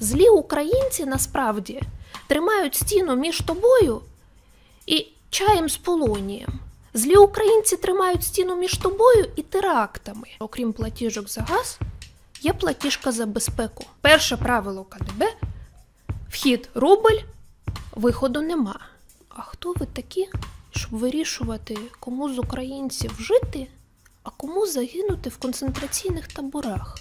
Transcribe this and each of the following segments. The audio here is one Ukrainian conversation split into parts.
Злі українці насправді тримають стіну між тобою і чаєм з полонієм. Злі українці тримають стіну між тобою і терактами. Окрім платіжок за газ, є платіжка за безпеку. Перше правило КДБ: вхід рубль, виходу нема. А хто ви такі, щоб вирішувати, кому з українців жити, а кому загинути в концентраційних таборах?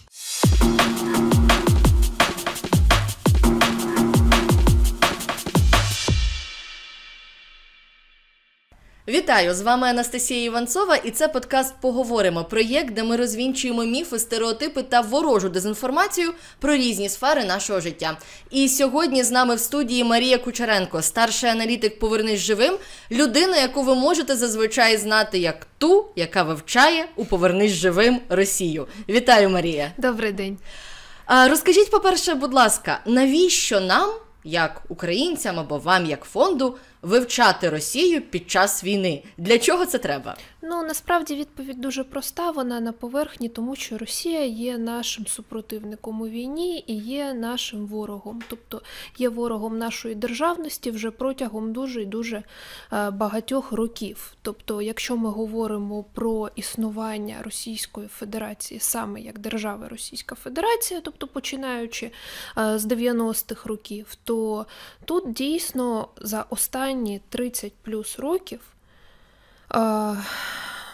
Вітаю з вами Анастасія Іванцова, і це подкаст Поговоримо проєкт, де ми розвінчуємо міфи, стереотипи та ворожу дезінформацію про різні сфери нашого життя. І сьогодні з нами в студії Марія Кучеренко, старший аналітик Повернись живим, людина, яку ви можете зазвичай знати як ту, яка вивчає у Повернись живим Росію. Вітаю, Марія! Добрий день. Розкажіть, по перше, будь ласка, навіщо нам, як українцям або вам, як фонду? вивчати Росію під час війни. Для чого це треба? Ну насправді відповідь дуже проста. Вона на поверхні, тому що Росія є нашим супротивником у війні і є нашим ворогом, тобто є ворогом нашої державності вже протягом дуже і дуже е, багатьох років. Тобто, якщо ми говоримо про існування Російської Федерації саме як держави Російська Федерація, тобто починаючи е, з 90-х років, то тут дійсно за останні останні 30 плюс років е,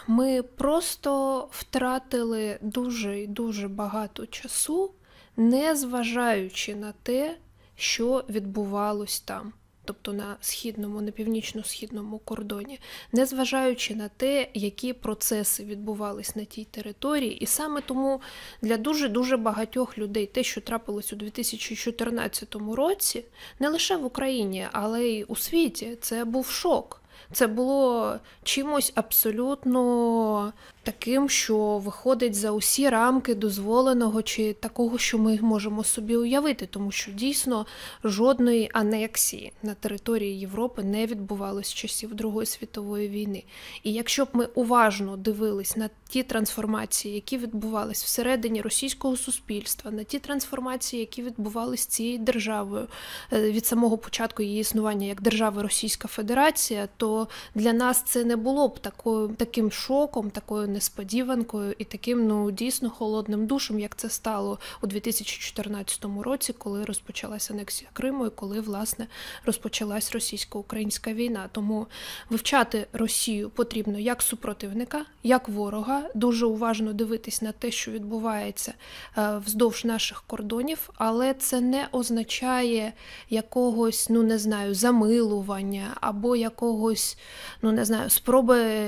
ми просто втратили дуже і дуже багато часу, не зважаючи на те, що відбувалось там тобто на східному, на північно-східному кордоні, незважаючи на те, які процеси відбувались на тій території, і саме тому для дуже дуже багатьох людей те, що трапилось у 2014 році, не лише в Україні, але й у світі, це був шок. Це було чимось абсолютно таким, що виходить за усі рамки дозволеного чи такого, що ми можемо собі уявити, тому що дійсно жодної анексії на території Європи не відбувалось з часів Другої світової війни. І якщо б ми уважно дивились на ті трансформації, які відбувались всередині російського суспільства, на ті трансформації, які відбувались цією державою е, від самого початку її існування як держави Російська Федерація, то для нас це не було б такою таким шоком, такою несподіванкою і таким ну дійсно холодним душем, як це стало у 2014 році, коли розпочалася анексія Криму, і коли власне розпочалась російсько-українська війна. Тому вивчати Росію потрібно як супротивника, як ворога. Дуже уважно дивитись на те, що відбувається е, вздовж наших кордонів, але це не означає якогось, ну не знаю, замилування або якогось, ну не знаю, спроби.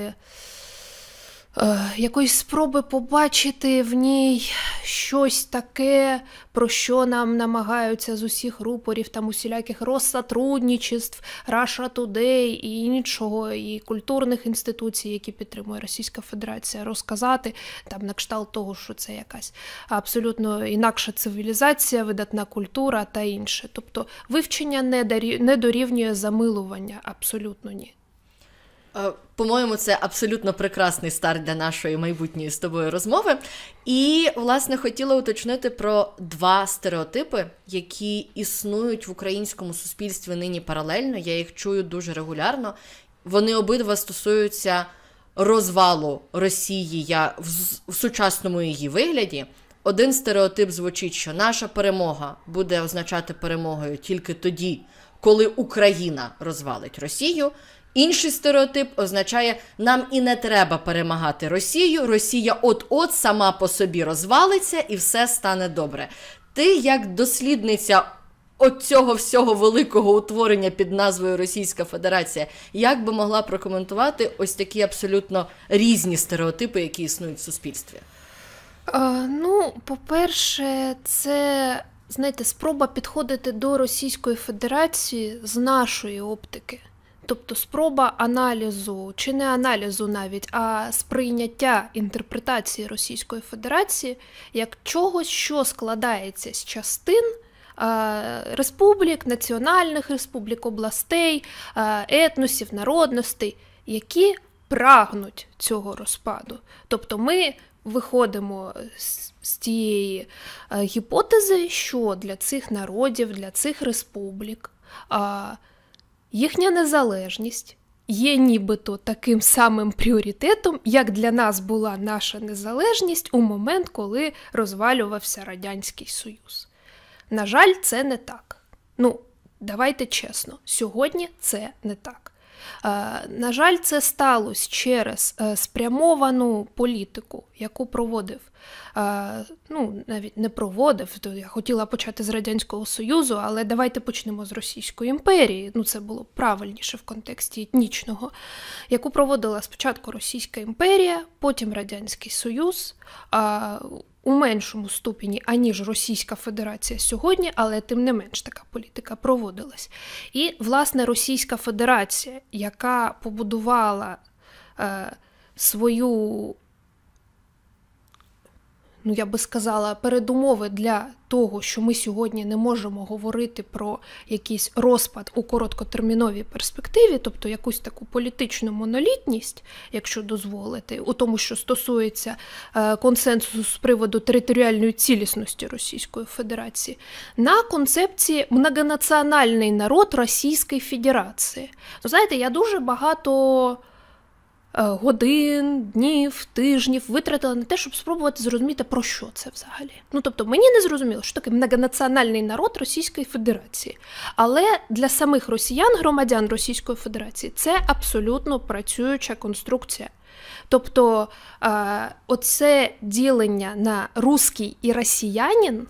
Е, якоїсь спроби побачити в ній щось таке, про що нам намагаються з усіх рупорів, там усіляких розсотрудничеств, Russia Today і іншого, і культурних інституцій, які підтримує Російська Федерація, розказати там на кшталт того, що це якась абсолютно інакша цивілізація, видатна культура та інше. Тобто вивчення не дорівнює замилування, абсолютно ні. Е, по-моєму, це абсолютно прекрасний старт для нашої майбутньої з тобою розмови. І, власне, хотіла уточнити про два стереотипи, які існують в українському суспільстві нині паралельно. Я їх чую дуже регулярно. Вони обидва стосуються розвалу Росії в сучасному її вигляді. Один стереотип звучить, що наша перемога буде означати перемогою тільки тоді, коли Україна розвалить Росію. Інший стереотип означає, нам і не треба перемагати Росію. Росія от-от сама по собі розвалиться і все стане добре. Ти як дослідниця от цього всього великого утворення під назвою Російська Федерація, як би могла прокоментувати ось такі абсолютно різні стереотипи, які існують в суспільстві? А, ну, по-перше, це знаєте, спроба підходити до Російської Федерації з нашої оптики. Тобто спроба аналізу чи не аналізу навіть, а сприйняття інтерпретації Російської Федерації як чогось, що складається з частин республік, національних республік, областей, етносів, народностей, які прагнуть цього розпаду. Тобто ми виходимо з, з тієї е, гіпотези, що для цих народів, для цих республік. Їхня незалежність є нібито таким самим пріоритетом, як для нас була наша незалежність у момент, коли розвалювався Радянський Союз. На жаль, це не так. Ну, давайте чесно, сьогодні це не так. Е, на жаль, це сталося через е, спрямовану політику, яку проводив. Е, ну, навіть не проводив, то я хотіла почати з Радянського Союзу, але давайте почнемо з Російської імперії. Ну, це було правильніше в контексті етнічного, яку проводила спочатку Російська імперія, потім Радянський Союз у меншому ступені, аніж Російська Федерація сьогодні, але тим не менш така політика проводилась. І власне Російська Федерація, яка побудувала е, свою ну я би сказала, передумови для того, що ми сьогодні не можемо говорити про якийсь розпад у короткотерміновій перспективі, тобто якусь таку політичну монолітність, якщо дозволити, у тому, що стосується е, консенсусу з приводу територіальної цілісності Російської Федерації, на концепції многонаціональний народ Російської Федерації. Ну, знаєте, я дуже багато. Е, годин, днів, тижнів витратила на те, щоб спробувати зрозуміти, про що це взагалі. Ну тобто, мені не зрозуміло, що таке многонаціональний народ Російської Федерації. Але для самих росіян, громадян Російської Федерації, це абсолютно працююча конструкція. Тобто, е, оце ділення на русський і росіянин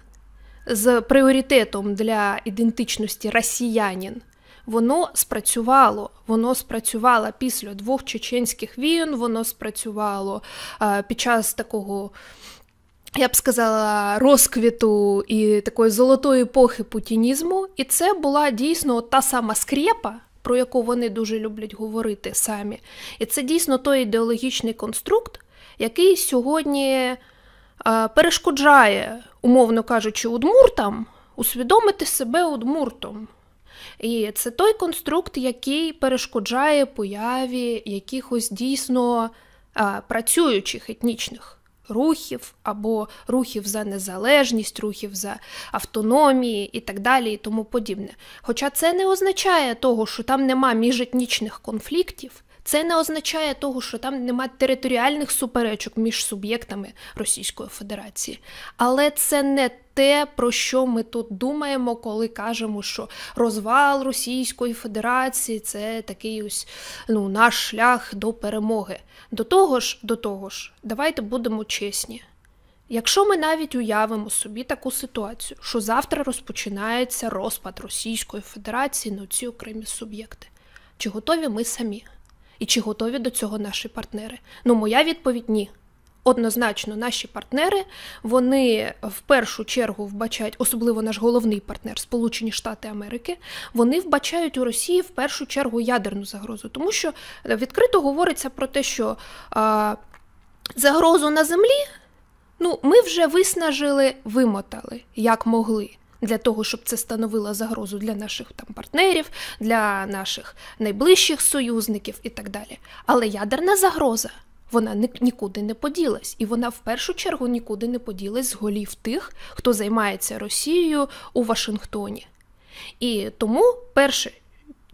з пріоритетом для ідентичності росіянин воно спрацювало. Воно спрацювало після двох чеченських війн, воно спрацювало е, під час такого. Я б сказала, розквіту і такої золотої епохи путінізму, і це була дійсно та сама скрєпа, про яку вони дуже люблять говорити самі. І це дійсно той ідеологічний конструкт, який сьогодні е, перешкоджає, умовно кажучи, удмуртам усвідомити себе удмуртом. І це той конструкт, який перешкоджає появі якихось дійсно а, працюючих етнічних рухів або рухів за незалежність, рухів за автономії і так далі, і тому подібне. Хоча це не означає того, що там нема міжетнічних конфліктів. Це не означає того, що там нема територіальних суперечок між суб'єктами Російської Федерації, але це не те, про що ми тут думаємо, коли кажемо, що розвал Російської Федерації це такий ось ну, наш шлях до перемоги. До того ж, до того ж, давайте будемо чесні. Якщо ми навіть уявимо собі таку ситуацію, що завтра розпочинається розпад Російської Федерації на ці окремі суб'єкти, чи готові ми самі? і чи готові до цього наші партнери? Ну, моя відповідь ні. Однозначно, наші партнери вони в першу чергу вбачають, особливо наш головний партнер, Сполучені Штати Америки, вони вбачають у Росії в першу чергу ядерну загрозу, тому що відкрито говориться про те, що а, загрозу на землі ну, ми вже виснажили, вимотали як могли для того, щоб це становило загрозу для наших там партнерів, для наших найближчих союзників і так далі. Але ядерна загроза. Вона нікуди не поділась, і вона в першу чергу нікуди не поділась з голів тих, хто займається Росією у Вашингтоні. І тому перше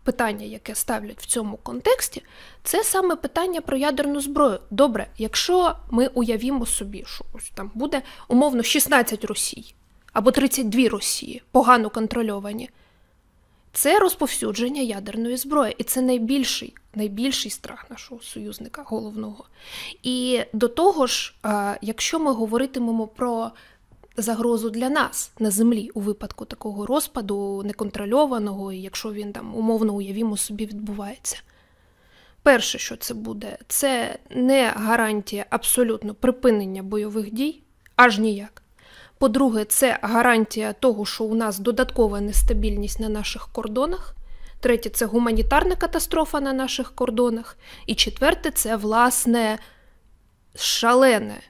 питання, яке ставлять в цьому контексті, це саме питання про ядерну зброю. Добре, якщо ми уявімо собі, що ось там буде умовно 16 Росій або 32 Росії, погано контрольовані. Це розповсюдження ядерної зброї, і це найбільший найбільший страх нашого союзника головного. І до того ж, е, якщо ми говоритимемо про загрозу для нас на землі у випадку такого розпаду, неконтрольованого, і якщо він там умовно уявімо собі відбувається, перше, що це буде, це не гарантія абсолютно припинення бойових дій, аж ніяк. По-друге, це гарантія того, що у нас додаткова нестабільність на наших кордонах. Третє це гуманітарна катастрофа на наших кордонах. І четверте це власне шалене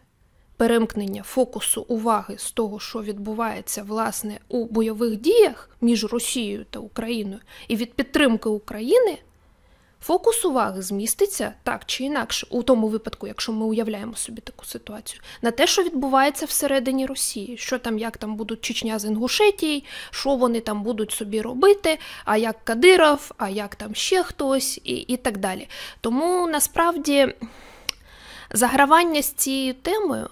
перемкнення фокусу уваги з того, що відбувається власне у бойових діях між Росією та Україною, і від підтримки України Фокус уваги зміститься так чи інакше, у тому випадку, якщо ми уявляємо собі таку ситуацію, на те, що відбувається всередині Росії, що там, як там будуть Чечня з Інгушетії, що вони там будуть собі робити, а як Кадиров, а як там ще хтось, і, і так далі. Тому насправді загравання з цією темою.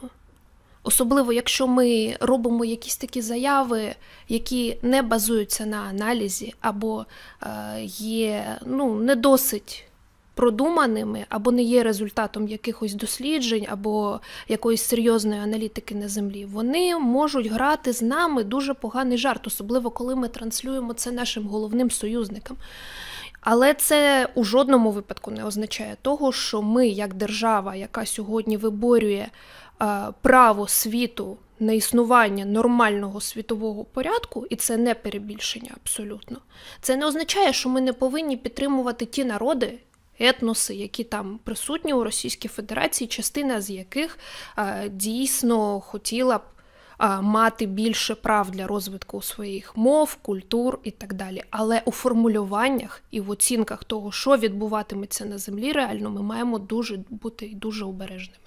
Особливо, якщо ми робимо якісь такі заяви, які не базуються на аналізі, або е, є ну, не досить продуманими, або не є результатом якихось досліджень, або якоїсь серйозної аналітики на землі, вони можуть грати з нами дуже поганий жарт, особливо коли ми транслюємо це нашим головним союзникам. Але це у жодному випадку не означає того, що ми, як держава, яка сьогодні виборює Е, право світу на існування нормального світового порядку, і це не перебільшення абсолютно, це не означає, що ми не повинні підтримувати ті народи. Етноси, які там присутні у Російській Федерації, частина з яких а, е, дійсно хотіла б а, е, мати більше прав для розвитку своїх мов, культур і так далі. Але у формулюваннях і в оцінках того, що відбуватиметься на землі, реально ми маємо дуже бути дуже обережними.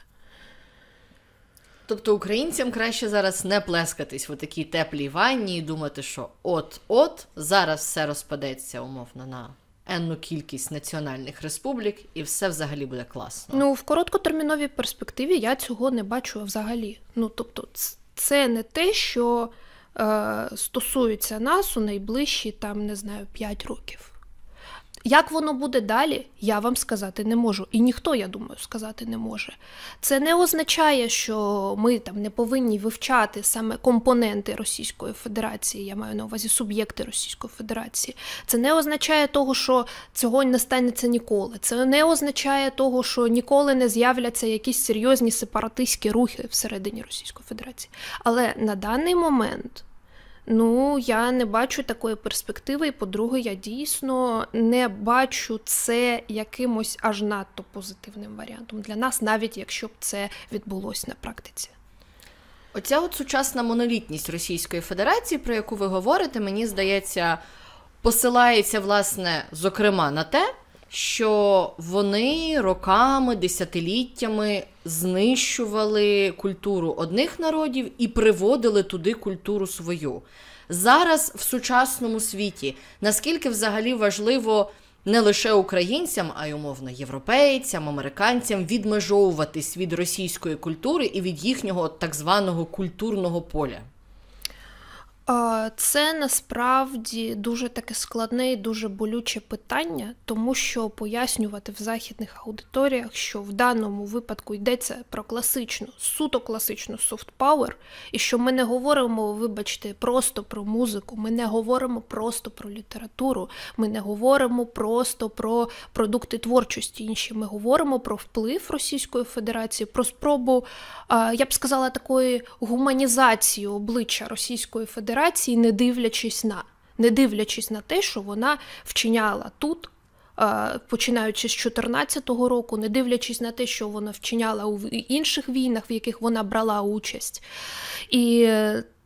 Тобто українцям краще зараз не плескатись в такій теплій ванні і думати, що от-от зараз все розпадеться умовно на енну кількість національних республік, і все взагалі буде класно. Ну в короткотерміновій перспективі я цього не бачу взагалі. Ну тобто, це не те, що е, стосується нас у найближчі там не знаю 5 років. Як воно буде далі, я вам сказати не можу. І ніхто, я думаю, сказати не може. Це не означає, що ми там не повинні вивчати саме компоненти Російської Федерації, я маю на увазі суб'єкти Російської Федерації. Це не означає того, що цього не станеться ніколи. Це не означає того, що ніколи не з'являться якісь серйозні сепаратистські рухи всередині Російської Федерації. Але на даний момент. Ну, я не бачу такої перспективи. І по-друге, я дійсно не бачу це якимось аж надто позитивним варіантом для нас, навіть якщо б це відбулось на практиці. Оця от сучасна монолітність Російської Федерації, про яку ви говорите, мені здається, посилається, власне, зокрема, на те що вони роками, десятиліттями знищували культуру одних народів і приводили туди культуру свою. Зараз в сучасному світі наскільки взагалі важливо не лише українцям, а й умовно європейцям, американцям відмежовуватись від російської культури і від їхнього так званого культурного поля. Це насправді дуже таке складне і дуже болюче питання, тому що пояснювати в західних аудиторіях, що в даному випадку йдеться про класичну, суто класичну софт-пауер, і що ми не говоримо, вибачте, просто про музику, ми не говоримо просто про літературу, ми не говоримо просто про продукти творчості. Інші ми говоримо про вплив Російської Федерації, про спробу, я б сказала, такої гуманізації обличчя Російської Федерації операції, не дивлячись на не дивлячись на те, що вона вчиняла тут. Е, починаючи з 2014 року, не дивлячись на те, що вона вчиняла у інших війнах, в яких вона брала участь. І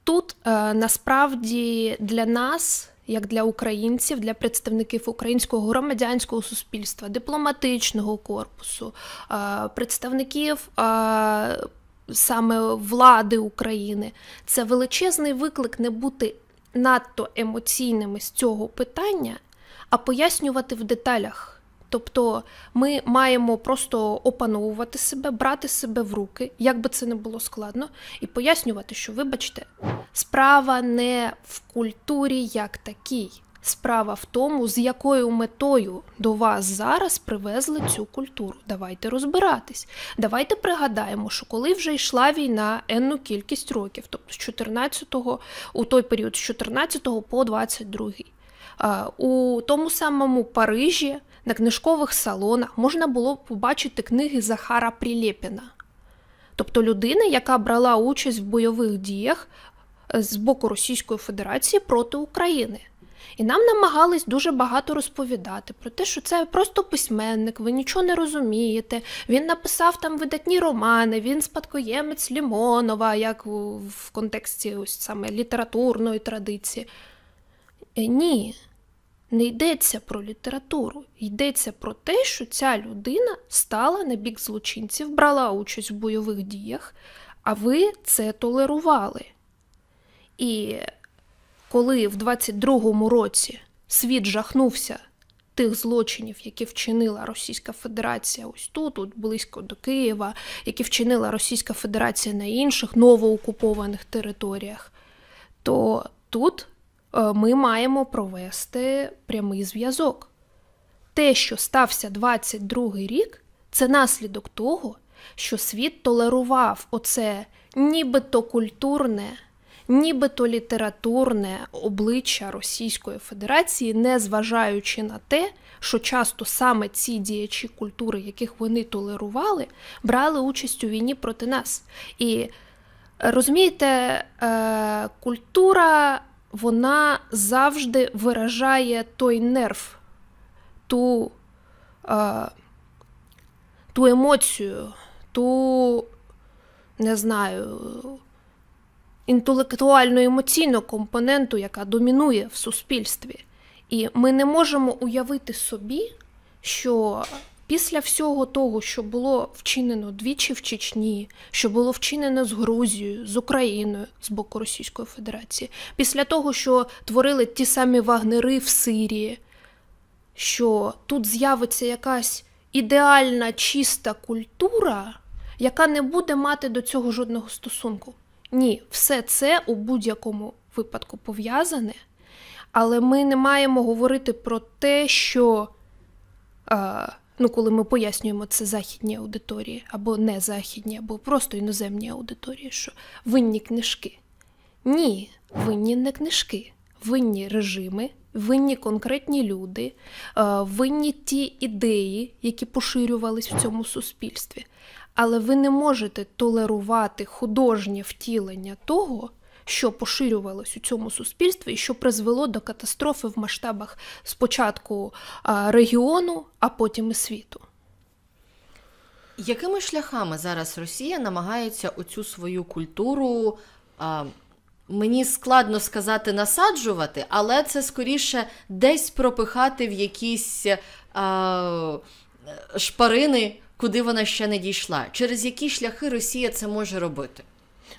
тут е, насправді для нас, як для українців, для представників українського громадянського суспільства, дипломатичного корпусу, е, представників саме влади України. Це величезний виклик не бути надто емоційними з цього питання, а пояснювати в деталях. Тобто ми маємо просто опановувати себе, брати себе в руки, як би це не було складно, і пояснювати, що, вибачте, справа не в культурі як такій. Справа в тому, з якою метою до вас зараз привезли цю культуру. Давайте розбиратись. Давайте пригадаємо, що коли вже йшла війна енну кількість років, тобто з 14 го у той період з 14 по 22, у тому самому Парижі на книжкових салонах можна було побачити книги Захара Прилєпіна. Тобто людина, яка брала участь в бойових діях е, з боку Російської Федерації проти України. І нам намагались дуже багато розповідати про те, що це просто письменник, ви нічого не розумієте. Він написав там видатні романи, він спадкоємець Лімонова, як в контексті ось саме літературної традиції. Е, ні. Не йдеться про літературу, йдеться про те, що ця людина стала на бік злочинців, брала участь в бойових діях, а ви це толерували. І коли в 22-му році світ жахнувся тих злочинів, які вчинила Російська Федерація, ось тут, тут близько до Києва, які вчинила Російська Федерація на інших новоокупованих територіях, то тут е, ми маємо провести прямий зв'язок. Те, що стався 22-й рік, це наслідок того, що світ толерував оце нібито культурне нібито літературне обличчя Російської Федерації, не зважаючи на те, що часто саме ці діячі культури, яких вони толерували, брали участь у війні проти нас. І е, розумієте, е, культура вона завжди виражає той нерв, ту, е, ту емоцію, ту, не знаю інтелектуально-емоційного компоненту, яка домінує в суспільстві. І ми не можемо уявити собі, що після всього того, що було вчинено двічі в Чечні, що було вчинено з Грузією, з Україною з боку Російської Федерації, після того, що творили ті самі вагнери в Сирії, що тут з'явиться якась ідеальна чиста культура, яка не буде мати до цього жодного стосунку. Ні, все це у будь-якому випадку пов'язане, але ми не маємо говорити про те, що, е, ну, коли ми пояснюємо це західній аудиторії, або не західні, або просто іноземній аудиторії, що винні книжки. Ні, винні не книжки, винні режими. Винні конкретні люди, винні ті ідеї, які поширювались в цьому суспільстві. Але ви не можете толерувати художнє втілення того, що поширювалось у цьому суспільстві, і що призвело до катастрофи в масштабах спочатку регіону, а потім і світу. Якими шляхами зараз Росія намагається оцю свою культуру? Мені складно сказати насаджувати, але це скоріше десь пропихати в якісь а, шпарини куди вона ще не дійшла, через які шляхи Росія це може робити?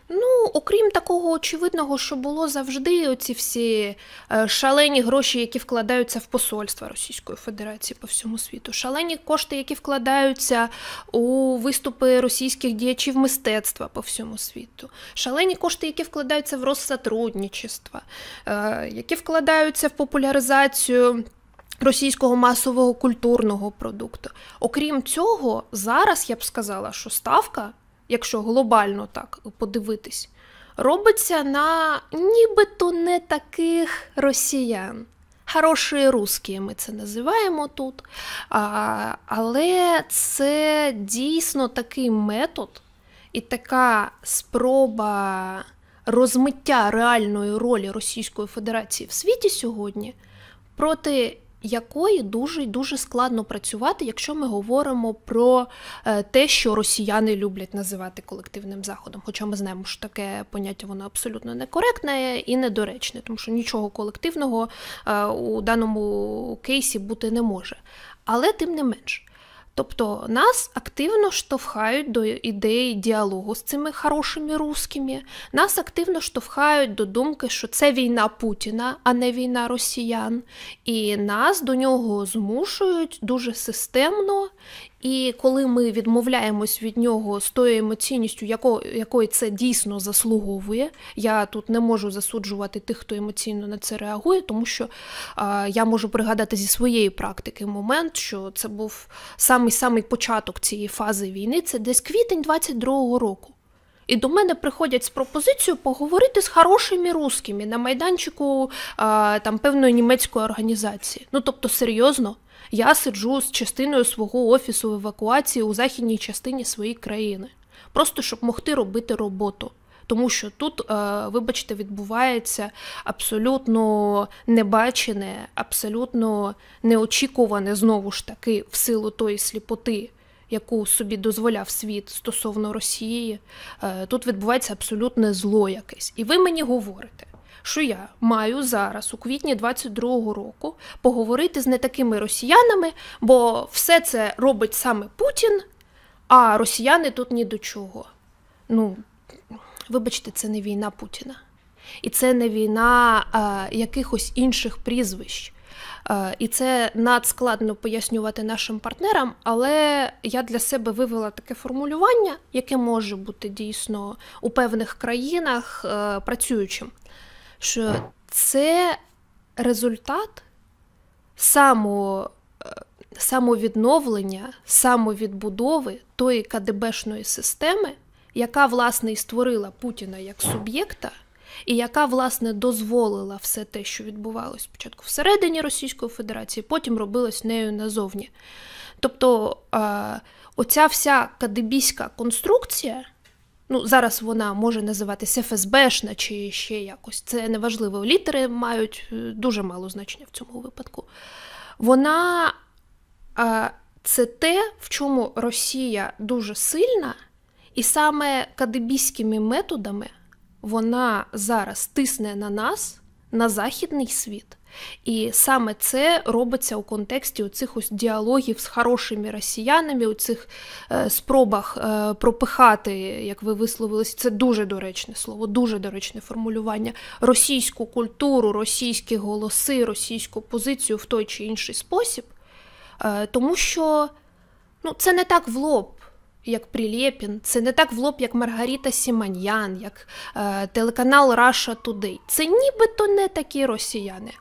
Ну, окрім такого очевидного, що було завжди, оці всі е, шалені гроші, які вкладаються в посольства Російської Федерації по всьому світу, шалені кошти, які вкладаються у виступи російських діячів мистецтва по всьому світу, шалені кошти, які вкладаються в розсотрудничество, е, які вкладаються в популяризацію російського масового культурного продукту. Окрім цього, зараз я б сказала, що ставка, якщо глобально так подивитись, робиться на нібито не таких росіян. Хороші русські ми це називаємо тут. А, Але це дійсно такий метод і така спроба розмиття реальної ролі Російської Федерації в світі сьогодні проти якої дуже дуже складно працювати, якщо ми говоримо про е, те, що росіяни люблять називати колективним заходом. Хоча ми знаємо, що таке поняття воно абсолютно некоректне і недоречне, тому що нічого колективного е, у даному кейсі бути не може. Але тим не менш. Тобто нас активно штовхають до ідеї діалогу з цими хорошими русскими, нас активно штовхають до думки, що це війна Путіна, а не війна росіян, і нас до нього змушують дуже системно і коли ми відмовляємось від нього з тою емоційністю, якої це дійсно заслуговує, я тут не можу засуджувати тих, хто емоційно на це реагує, тому що а, я можу пригадати зі своєї практики момент, що це був самий-самий початок цієї фази війни, це десь квітень 22-го року. І до мене приходять з пропозицією поговорити з хорошими рускими на майданчику а, там певної німецької організації. Ну тобто серйозно. Я сиджу з частиною свого офісу в евакуації у західній частині своєї країни, просто щоб могти робити роботу. Тому що тут, е, вибачте, відбувається абсолютно небачене, абсолютно неочікуване знову ж таки в силу тої сліпоти, яку собі дозволяв світ стосовно Росії. Е, тут відбувається абсолютне зло якесь. І ви мені говорите, що я маю зараз у квітні 22-го року поговорити з не такими росіянами, бо все це робить саме Путін, а росіяни тут ні до чого. Ну, вибачте, це не війна Путіна. І це не війна а, е, якихось інших прізвищ. А, е, і це надскладно пояснювати нашим партнерам, але я для себе вивела таке формулювання, яке може бути дійсно у певних країнах а, е, працюючим що це результат само, е, самовідновлення, самовідбудови тої КДБшної системи, яка, власне, і створила Путіна як суб'єкта. І яка, власне, дозволила все те, що відбувалося спочатку всередині Російської Федерації, потім робилось нею назовні. Тобто е, оця вся кадебійська конструкція, Ну, зараз вона може називатися ФСБшна чи ще якось. Це неважливо. Літери мають е, дуже мало значення в цьому випадку. Вона це те, в чому Росія дуже сильна, і саме кадебійськими методами вона зараз тисне на нас на західний світ. І саме це робиться у контексті цих ось діалогів з хорошими росіянами, у цих е, спробах е, пропихати, як ви висловились, це дуже доречне слово, дуже доречне формулювання, російську культуру, російські голоси, російську позицію в той чи інший спосіб. Е, тому що ну, це не так в лоб як Прилєпін. Це не так в лоб, як Маргаріта Сіманьян, як е, телеканал Раша Today. Це нібито не такі росіяни.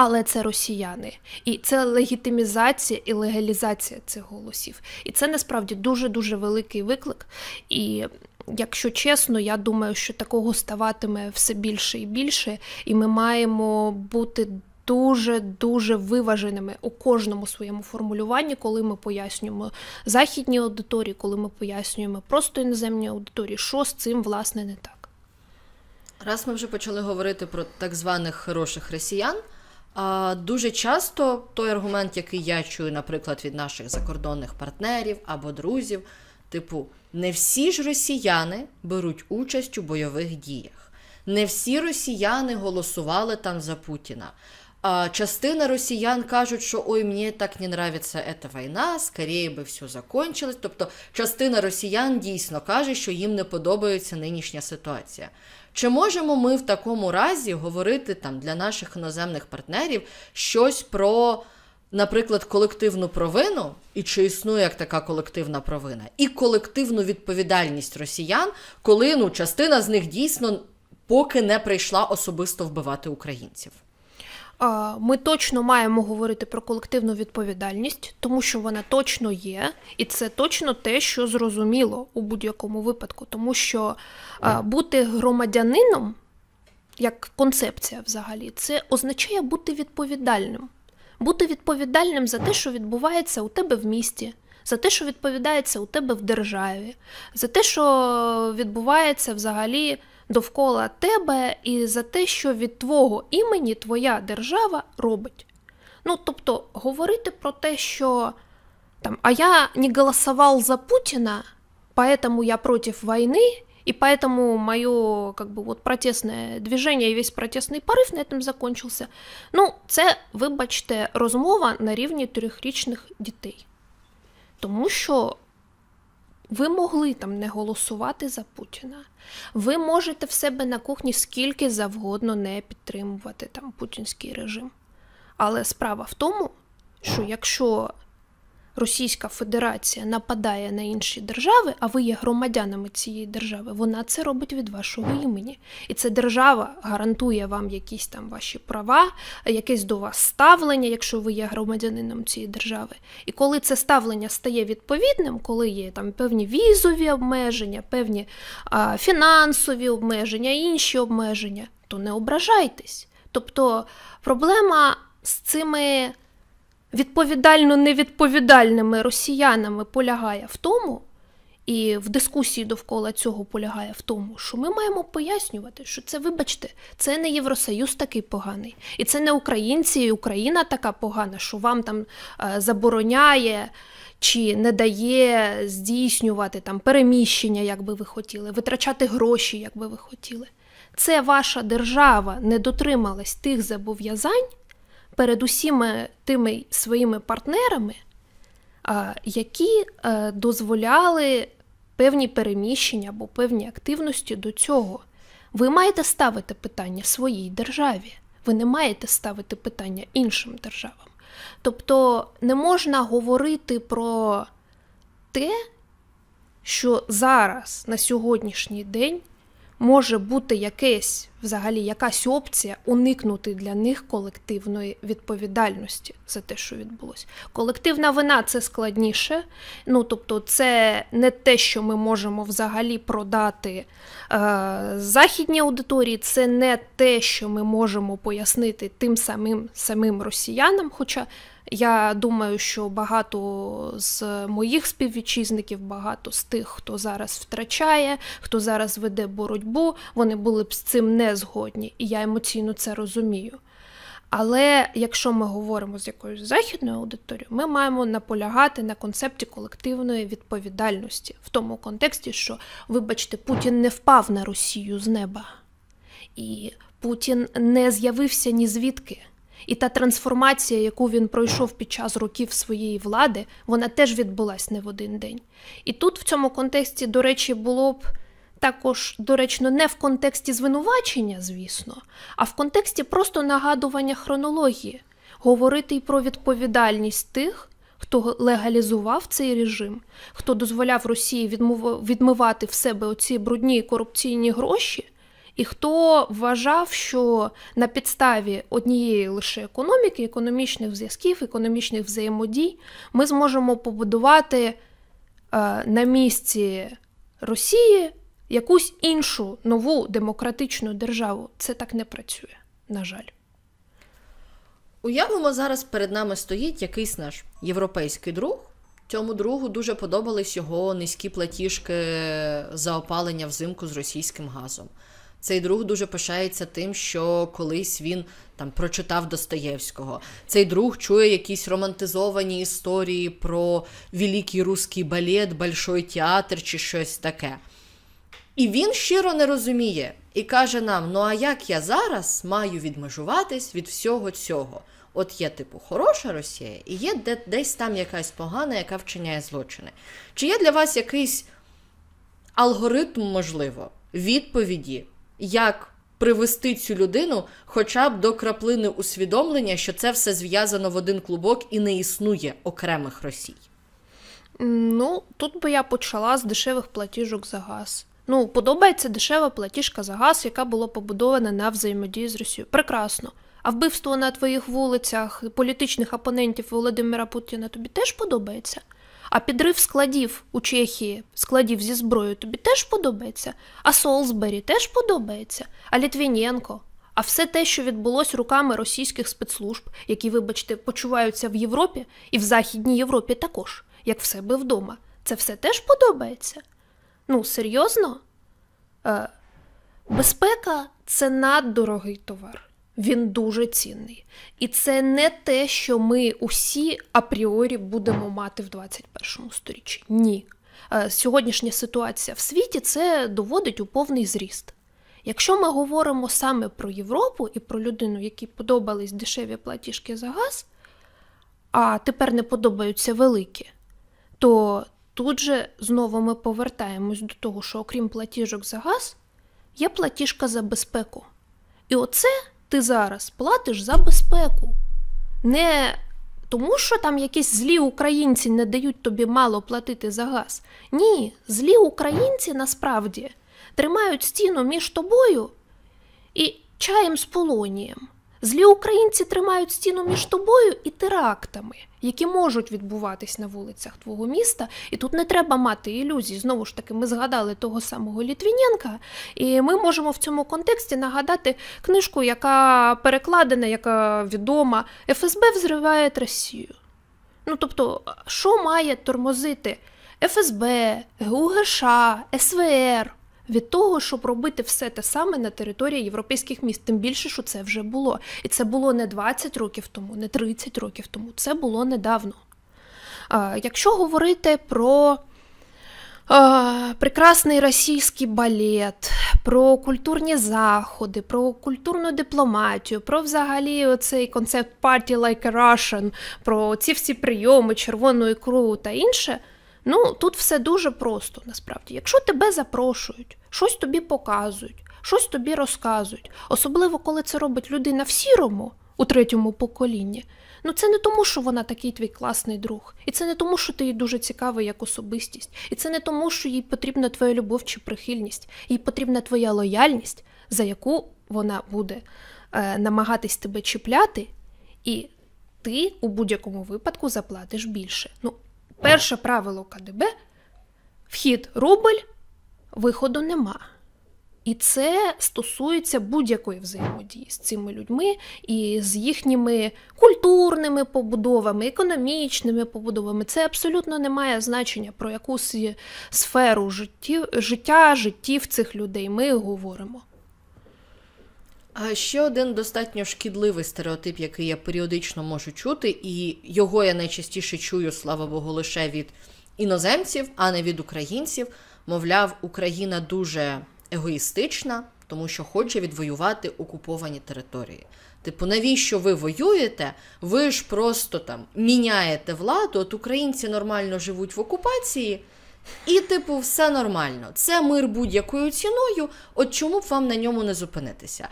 Але це росіяни, і це легітимізація і легалізація цих голосів. І це насправді дуже дуже великий виклик. І якщо чесно, я думаю, що такого ставатиме все більше і більше, і ми маємо бути дуже-дуже виваженими у кожному своєму формулюванні, коли ми пояснюємо західній аудиторії, коли ми пояснюємо просто іноземній аудиторії, що з цим власне не так. Раз ми вже почали говорити про так званих хороших росіян. дуже часто той аргумент, який я чую, наприклад, від наших закордонних партнерів або друзів, типу, не всі ж росіяни беруть участь у бойових діях, не всі росіяни голосували там за Путіна. А, частина росіян кажуть, що ой, мені так не нравиться ця війна, скоріше би все закончилось. Тобто, частина росіян дійсно каже, що їм не подобається нинішня ситуація. Чи можемо ми в такому разі говорити там для наших іноземних партнерів щось про, наприклад, колективну провину, і чи існує як така колективна провина, і колективну відповідальність росіян, коли ну частина з них дійсно поки не прийшла особисто вбивати українців? Ми точно маємо говорити про колективну відповідальність, тому що вона точно є, і це точно те, що зрозуміло у будь-якому випадку, тому що бути громадянином як концепція взагалі, це означає бути відповідальним. Бути відповідальним за те, що відбувається у тебе в місті, за те, що відповідається у тебе в державі, за те, що відбувається взагалі довкола тебе і за те, що від твого імені твоя держава робить. Ну, тобто, говорити про те, що там, а я не голосував за Путіна, поэтому я проти війни. і поэтому моє, как бы, вот, протестное движение і весь протестний порив на этом закончился. Ну, це, вибачте, розмова на рівні трьохрічних дітей. Тому що ви могли там не голосувати за Путіна. Ви можете в себе на кухні скільки завгодно не підтримувати там путінський режим. Але справа в тому, що якщо Російська Федерація нападає на інші держави, а ви є громадянами цієї держави, вона це робить від вашого імені. І це держава гарантує вам якісь там ваші права, якесь до вас ставлення, якщо ви є громадянином цієї держави. І коли це ставлення стає відповідним, коли є там певні візові обмеження, певні а, фінансові обмеження, інші обмеження, то не ображайтесь. Тобто проблема з цими відповідально невідповідальними росіянами полягає в тому, і в дискусії довкола цього полягає в тому, що ми маємо пояснювати, що це, вибачте, це не Євросоюз такий поганий, і це не українці, і Україна така погана, що вам там е, забороняє. Чи не дає здійснювати там переміщення, як би ви хотіли, витрачати гроші, як би ви хотіли. Це ваша держава не дотрималась тих зобов'язань, перед усіми тими своїми партнерами, які е, дозволяли певні переміщення або певні активності до цього. Ви маєте ставити питання своїй державі, ви не маєте ставити питання іншим державам. Тобто не можна говорити про те, що зараз на сьогоднішній день може бути якесь, взагалі якась опція уникнути для них колективної відповідальності за те, що відбулось. Колективна вина це складніше. Ну тобто, це не те, що ми можемо взагалі продати е, західній аудиторії, це не те, що ми можемо пояснити тим самим самим росіянам. хоча я думаю, що багато з моїх співвітчизників, багато з тих, хто зараз втрачає, хто зараз веде боротьбу, вони були б з цим не згодні, і я емоційно це розумію. Але якщо ми говоримо з якоюсь західною аудиторією, ми маємо наполягати на концепті колективної відповідальності в тому контексті, що, вибачте, Путін не впав на Росію з неба, і Путін не з'явився ні звідки. І та трансформація, яку він пройшов під час років своєї влади, вона теж відбулась не в один день. І тут в цьому контексті, до речі, було б також доречно не в контексті звинувачення, звісно, а в контексті просто нагадування хронології, говорити й про відповідальність тих, хто легалізував цей режим, хто дозволяв Росії відмивати в себе оці брудні корупційні гроші і хто вважав, що на підставі однієї лише економіки, економічних зв'язків, економічних взаємодій ми зможемо побудувати е, на місці Росії якусь іншу нову демократичну державу. Це так не працює, на жаль. Уявимо, зараз перед нами стоїть якийсь наш європейський друг. Цьому другу дуже подобались його низькі платіжки за опалення взимку з російським газом. Цей друг дуже пишається тим, що колись він там прочитав Достоєвського. Цей друг чує якісь романтизовані історії про великий русський балет, большой театр чи щось таке. І він щиро не розуміє і каже нам: ну а як я зараз маю відмежуватись від всього цього? От є, типу, хороша Росія, і є десь там якась погана, яка вчиняє злочини. Чи є для вас якийсь алгоритм, можливо, відповіді? як привести цю людину хоча б до краплини усвідомлення, що це все зв'язано в один клубок і не існує окремих Росій. Ну, тут би я почала з дешевих платіжок за газ. Ну, подобається дешева платіжка за газ, яка була побудована на взаємодії з Росією. Прекрасно. А вбивство на твоїх вулицях політичних опонентів Володимира Путіна тобі теж подобається? А підрив складів у Чехії, складів зі зброєю, тобі теж подобається. А Солсбері теж подобається, а Літвіненко. А все те, що відбулось руками російських спецслужб, які, вибачте, почуваються в Європі і в Західній Європі також, як в себе вдома. Це все теж подобається? Ну, серйозно? Е, Безпека це наддорогий товар він дуже цінний. І це не те, що ми усі апріорі будемо мати в 21 му сторіччі. Ні. Е, сьогоднішня ситуація в світі це доводить у повний зріст. Якщо ми говоримо саме про Європу і про людину, якій подобались дешеві платіжки за газ, а тепер не подобаються великі, то тут же знову ми повертаємось до того, що окрім платіжок за газ, є платіжка за безпеку. І оце ти зараз платиш за безпеку. Не тому, що там якісь злі українці не дають тобі мало платити за газ. Ні, злі українці насправді тримають стіну між тобою і чаєм з полонієм. Злі українці тримають стіну між тобою і терактами, які можуть відбуватись на вулицях твого міста, і тут не треба мати ілюзій. Знову ж таки, ми згадали того самого Літвіненка, і ми можемо в цьому контексті нагадати книжку, яка перекладена, яка відома ФСБ взриває Росію. Ну тобто, що має тормозити ФСБ, ГУГШ, СВР від того, щоб робити все те саме на території європейських міст, тим більше, що це вже було. І це було не 20 років тому, не 30 років тому. Це було недавно. Якщо говорити про прекрасний російський балет, про культурні заходи, про культурну дипломатію, про взагалі цей концепт «Party like a Russian», про ці всі прийоми, червону ікру та інше. Ну, тут все дуже просто насправді. Якщо тебе запрошують, щось тобі показують, щось тобі розказують, особливо коли це робить людина в сірому у третьому поколінні, ну це не тому, що вона такий твій класний друг, і це не тому, що ти їй дуже цікавий як особистість, і це не тому, що їй потрібна твоя любов чи прихильність, їй потрібна твоя лояльність, за яку вона буде е, намагатись тебе чіпляти, і ти у будь-якому випадку заплатиш більше. Ну, Перше правило КДБ вхід рубль, виходу нема. І це стосується будь-якої взаємодії з цими людьми і з їхніми культурними побудовами, економічними побудовами. Це абсолютно не має значення про якусь сферу життів, життя, життів цих людей ми говоримо. А Ще один достатньо шкідливий стереотип, який я періодично можу чути, і його я найчастіше чую, слава Богу, лише від іноземців, а не від українців. Мовляв, Україна дуже егоїстична, тому що хоче відвоювати окуповані території. Типу, навіщо ви воюєте? Ви ж просто там міняєте владу, от українці нормально живуть в окупації. І, типу, все нормально. Це мир будь-якою ціною. От чому б вам на ньому не зупинитися?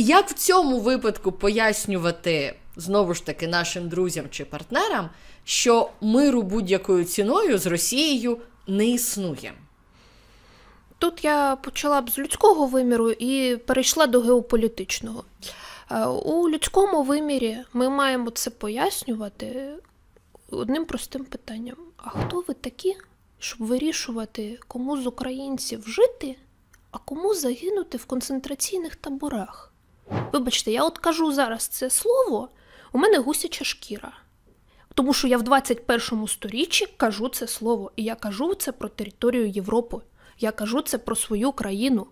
Як в цьому випадку пояснювати знову ж таки нашим друзям чи партнерам, що миру будь-якою ціною з Росією не існує? Тут я почала б з людського виміру і перейшла до геополітичного. Е, у людському вимірі ми маємо це пояснювати одним простим питанням: а хто ви такі, щоб вирішувати, кому з українців жити, а кому загинути в концентраційних таборах? Вибачте, я от кажу зараз це слово, у мене гусяча шкіра. Тому що я в 21 сторіччі кажу це слово, і я кажу це про територію Європи, я кажу це про свою країну.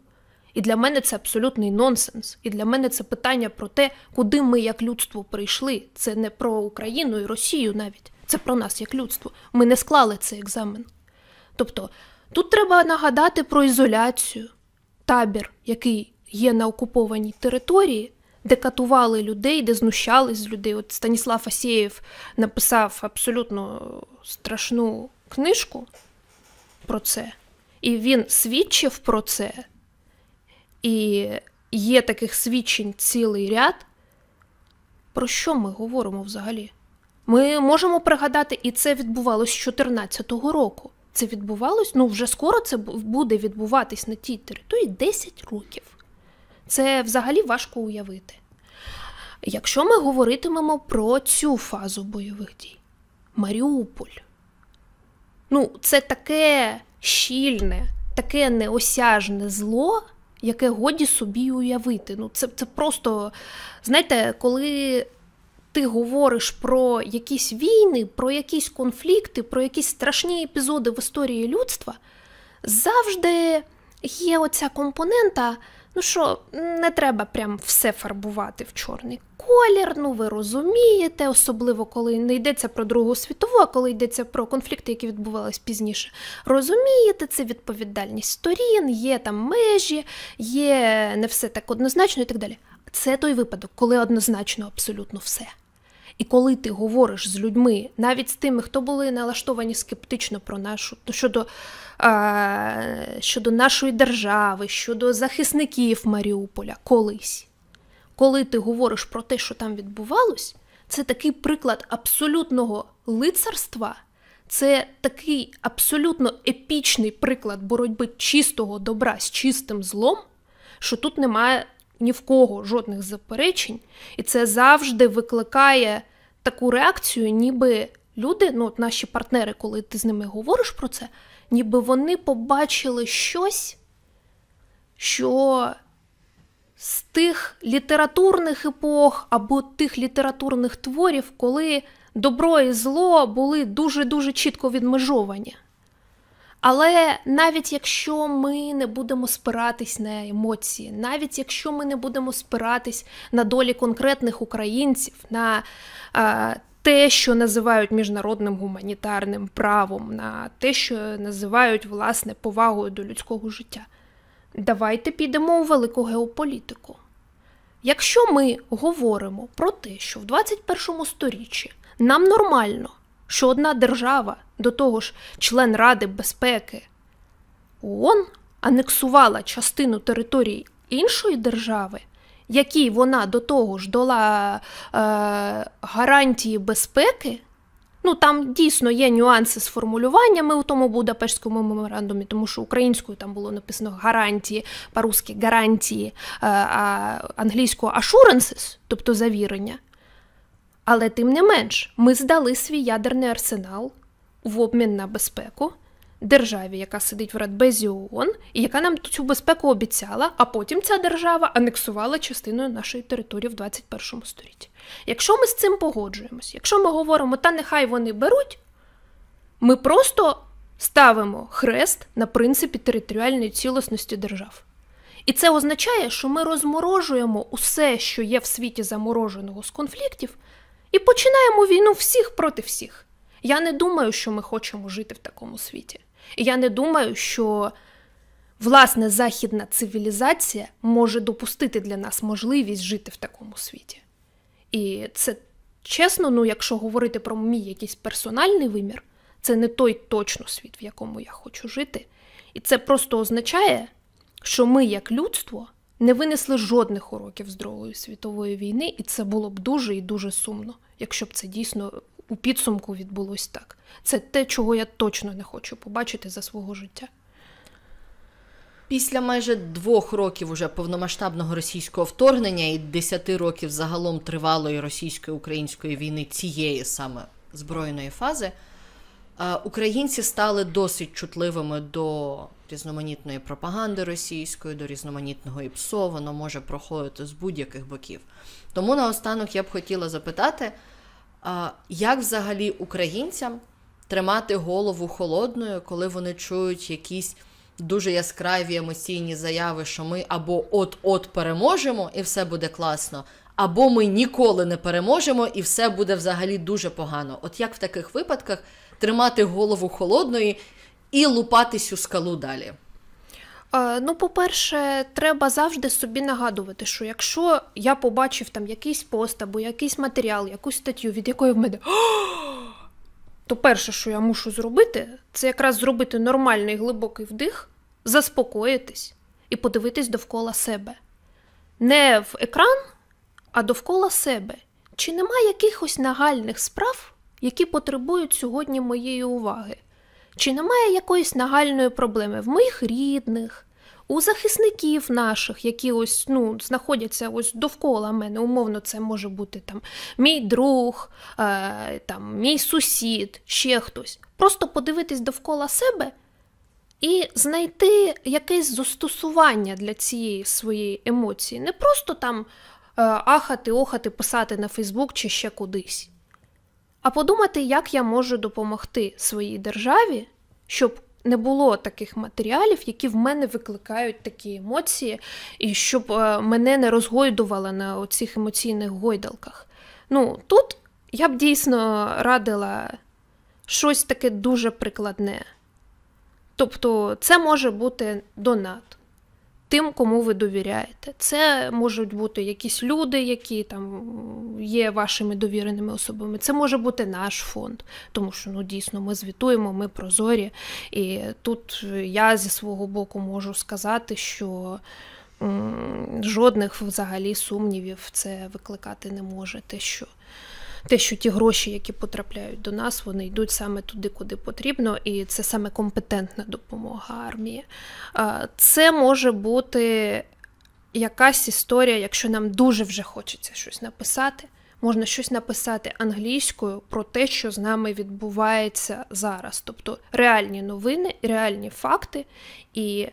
І для мене це абсолютний нонсенс. І для мене це питання про те, куди ми як людство прийшли. Це не про Україну і Росію навіть, це про нас як людство. Ми не склали цей екзамен. Тобто тут треба нагадати про ізоляцію, табір, який є на окупованій території, де катували людей, де знущались з людей. От Станіслав Асєєв написав абсолютно страшну книжку про це, і він свідчив про це. І є таких свідчень цілий ряд. Про що ми говоримо взагалі? Ми можемо пригадати, і це відбувалось з 2014 року. Це відбувалось, ну вже скоро це буде відбуватись на тій території 10 років. Це взагалі важко уявити. Якщо ми говоритимемо про цю фазу бойових дій, Маріуполь, ну, це таке щільне, таке неосяжне зло, яке годі собі уявити. Ну, Це, це просто, знаєте, коли. Ти говориш про якісь війни, про якісь конфлікти, про якісь страшні епізоди в історії людства, завжди є оця компонента Ну що, не треба прям все фарбувати в чорний колір, ну ви розумієте, особливо коли не йдеться про Другу світову, а коли йдеться про конфлікти, які відбувалися пізніше. Розумієте, це відповідальність сторін, є там межі, є не все так однозначно і так далі. Це той випадок, коли однозначно абсолютно все. І коли ти говориш з людьми, навіть з тими, хто були налаштовані скептично про нашу щодо е, щодо нашої держави, щодо захисників Маріуполя, колись, коли ти говориш про те, що там відбувалось, це такий приклад абсолютного лицарства. Це такий абсолютно епічний приклад боротьби чистого добра з чистим злом, що тут немає ні в кого жодних заперечень, і це завжди викликає таку реакцію, ніби люди, ну от наші партнери, коли ти з ними говориш про це, ніби вони побачили щось, що з тих літературних епох або тих літературних творів, коли добро і зло були дуже дуже чітко відмежовані. Але навіть якщо ми не будемо спиратись на емоції, навіть якщо ми не будемо спиратись на долі конкретних українців, на е, те, що називають міжнародним гуманітарним правом, на те, що називають власне повагою до людського життя, давайте підемо у велику геополітику. Якщо ми говоримо про те, що в 21 сторіччі нам нормально що одна держава, до того ж, член Ради безпеки ООН анексувала частину території іншої держави, якій вона до того ж дала е, гарантії безпеки. Ну, там дійсно є нюанси з формулюваннями у тому Будапештському меморандумі, тому що українською там було написано гарантії, по-русски гарантії, е, а англійською assurances, тобто завірення. Але тим не менш, ми здали свій ядерний арсенал в обмін на безпеку державі, яка сидить в Радбезі ООН, і яка нам цю безпеку обіцяла, а потім ця держава анексувала частиною нашої території в 21 столітті. Якщо ми з цим погоджуємось, якщо ми говоримо, та нехай вони беруть, ми просто ставимо хрест на принципі територіальної цілісності держав. І це означає, що ми розморожуємо усе, що є в світі замороженого з конфліктів і починаємо війну всіх проти всіх. Я не думаю, що ми хочемо жити в такому світі. І я не думаю, що власне західна цивілізація може допустити для нас можливість жити в такому світі. І це чесно, ну якщо говорити про мій якийсь персональний вимір, це не той точно світ, в якому я хочу жити. І це просто означає, що ми, як людство, не винесли жодних уроків з Другої світової війни, і це було б дуже і дуже сумно, якщо б це дійсно у підсумку відбулось так. Це те, чого я точно не хочу побачити за свого життя. Після майже двох років уже повномасштабного російського вторгнення і десяти років загалом тривалої російсько-української війни цієї саме збройної фази. Українці стали досить чутливими до різноманітної пропаганди російської, до різноманітного ІПСО, воно може проходити з будь-яких боків. Тому наостанок я б хотіла запитати, як взагалі українцям тримати голову холодною, коли вони чують якісь дуже яскраві емоційні заяви, що ми або от-от переможемо і все буде класно. Або ми ніколи не переможемо, і все буде взагалі дуже погано. От як в таких випадках тримати голову холодною і лупатись у скалу далі? Ну, по-перше, треба завжди собі нагадувати, що якщо я побачив там якийсь пост або якийсь матеріал, якусь статтю, від якої в мене. То перше, що я мушу зробити, це якраз зробити нормальний глибокий вдих, заспокоїтись і подивитись довкола себе. Не в екран, а довкола себе. Чи нема якихось нагальних справ, які потребують сьогодні моєї уваги? Чи немає якоїсь нагальної проблеми в моїх рідних, у захисників наших, які ось ну, знаходяться ось довкола мене? Умовно, це може бути там мій друг, е, там, мій сусід, ще хтось. Просто подивитись довкола себе. І знайти якесь застосування для цієї своєї емоції, не просто там е, ахати, охати, писати на Фейсбук чи ще кудись а подумати, як я можу допомогти своїй державі, щоб не було таких матеріалів, які в мене викликають такі емоції, і щоб е, мене не розгойдували на оцих емоційних гойдалках. Ну, тут я б дійсно радила щось таке дуже прикладне. Тобто, це може бути донат. Тим, кому ви довіряєте. Це можуть бути якісь люди, які там є вашими довіреними особами. Це може бути наш фонд, тому що ну дійсно ми звітуємо, ми прозорі. І тут я зі свого боку можу сказати, що жодних взагалі сумнівів це викликати не може. те, що те, що ті гроші, які потрапляють до нас, вони йдуть саме туди, куди потрібно, і це саме компетентна допомога армії. Це може бути якась історія, якщо нам дуже вже хочеться щось написати. Можна щось написати англійською про те, що з нами відбувається зараз. Тобто реальні новини, реальні факти і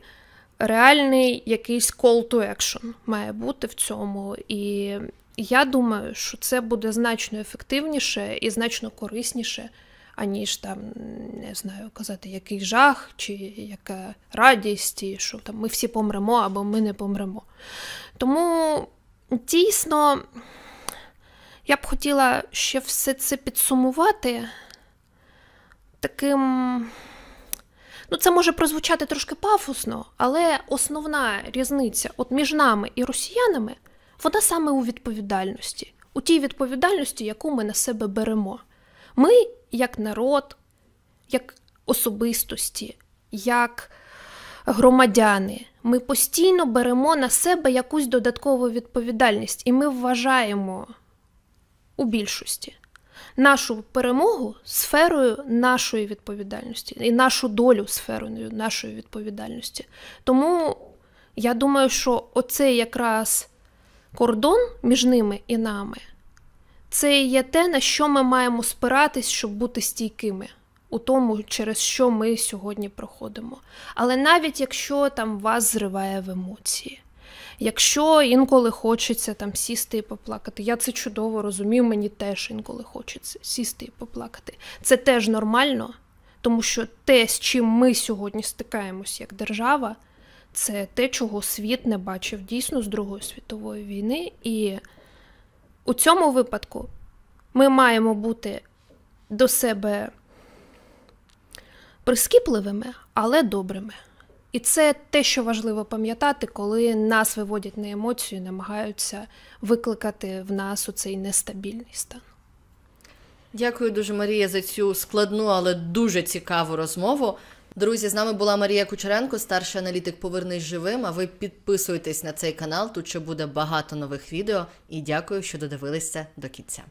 реальний якийсь call to action має бути в цьому. І я думаю, що це буде значно ефективніше і значно корисніше, аніж там не знаю, казати, який жах чи яка радість, і що там ми всі помремо або ми не помремо. Тому дійсно я б хотіла ще все це підсумувати таким. Ну, це може прозвучати трошки пафосно, але основна різниця от між нами і росіянами вона саме у відповідальності, у тій відповідальності, яку ми на себе беремо. Ми, як народ, як особистості, як громадяни, ми постійно беремо на себе якусь додаткову відповідальність, і ми вважаємо у більшості нашу перемогу сферою нашої відповідальності і нашу долю сферою нашої відповідальності. Тому я думаю, що оце якраз кордон між ними і нами це і є те, на що ми маємо спиратись, щоб бути стійкими у тому, через що ми сьогодні проходимо. Але навіть якщо там вас зриває в емоції. Якщо інколи хочеться там сісти і поплакати, я це чудово розумію, мені теж інколи хочеться сісти і поплакати. Це теж нормально, тому що те, з чим ми сьогодні стикаємось як держава, це те, чого світ не бачив дійсно з Другої світової війни. І у цьому випадку ми маємо бути до себе прискіпливими, але добрими. І це те, що важливо пам'ятати, коли нас виводять на емоцію, намагаються викликати в нас у цей нестабільний стан. Дякую дуже, Марія, за цю складну, але дуже цікаву розмову. Друзі, з нами була Марія Кучеренко, старший аналітик Повернись живим. А ви підписуйтесь на цей канал. Тут ще буде багато нових відео. І дякую, що додивилися до кінця.